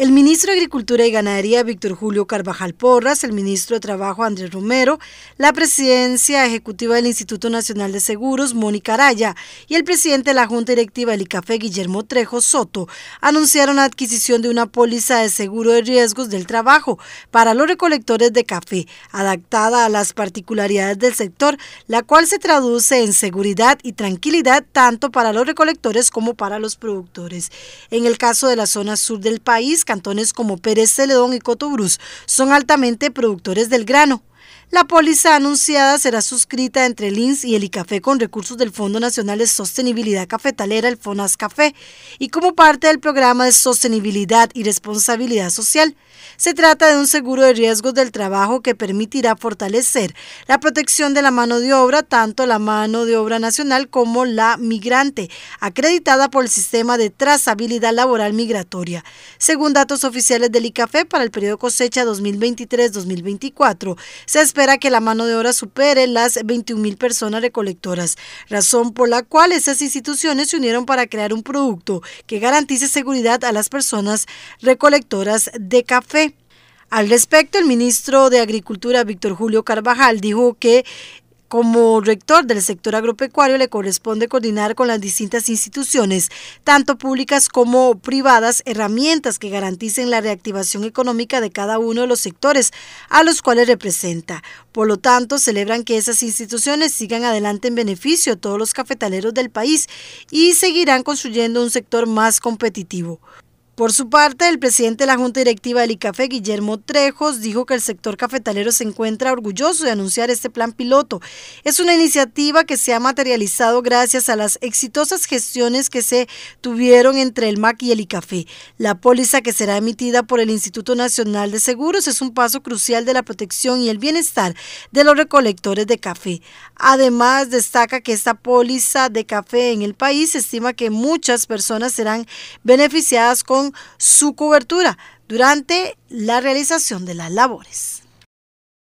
El ministro de Agricultura y Ganadería, Víctor Julio Carvajal Porras, el ministro de Trabajo, Andrés Romero, la presidencia ejecutiva del Instituto Nacional de Seguros, Mónica Araya, y el presidente de la Junta Directiva del ICAFE, Guillermo Trejo Soto, anunciaron la adquisición de una póliza de seguro de riesgos del trabajo para los recolectores de café, adaptada a las particularidades del sector, la cual se traduce en seguridad y tranquilidad tanto para los recolectores como para los productores. En el caso de la zona sur del país, cantones como Pérez Celedón y Cotobruz son altamente productores del grano. La póliza anunciada será suscrita entre el INS y el ICAFE con recursos del Fondo Nacional de Sostenibilidad Cafetalera, el FONAS Café, y como parte del programa de sostenibilidad y responsabilidad social. Se trata de un seguro de riesgos del trabajo que permitirá fortalecer la protección de la mano de obra, tanto la mano de obra nacional como la migrante, acreditada por el sistema de trazabilidad laboral migratoria. Según datos oficiales del ICAFE, para el periodo cosecha 2023-2024, se espera espera que la mano de obra supere las 21.000 personas recolectoras, razón por la cual esas instituciones se unieron para crear un producto que garantice seguridad a las personas recolectoras de café. Al respecto, el ministro de Agricultura, Víctor Julio Carvajal, dijo que como rector del sector agropecuario le corresponde coordinar con las distintas instituciones, tanto públicas como privadas, herramientas que garanticen la reactivación económica de cada uno de los sectores a los cuales representa. Por lo tanto, celebran que esas instituciones sigan adelante en beneficio de todos los cafetaleros del país y seguirán construyendo un sector más competitivo. Por su parte, el presidente de la Junta Directiva del ICAFE, Guillermo Trejos, dijo que el sector cafetalero se encuentra orgulloso de anunciar este plan piloto. Es una iniciativa que se ha materializado gracias a las exitosas gestiones que se tuvieron entre el MAC y el ICAFE. La póliza que será emitida por el Instituto Nacional de Seguros es un paso crucial de la protección y el bienestar de los recolectores de café. Además, destaca que esta póliza de café en el país estima que muchas personas serán beneficiadas con su cobertura durante la realización de las labores.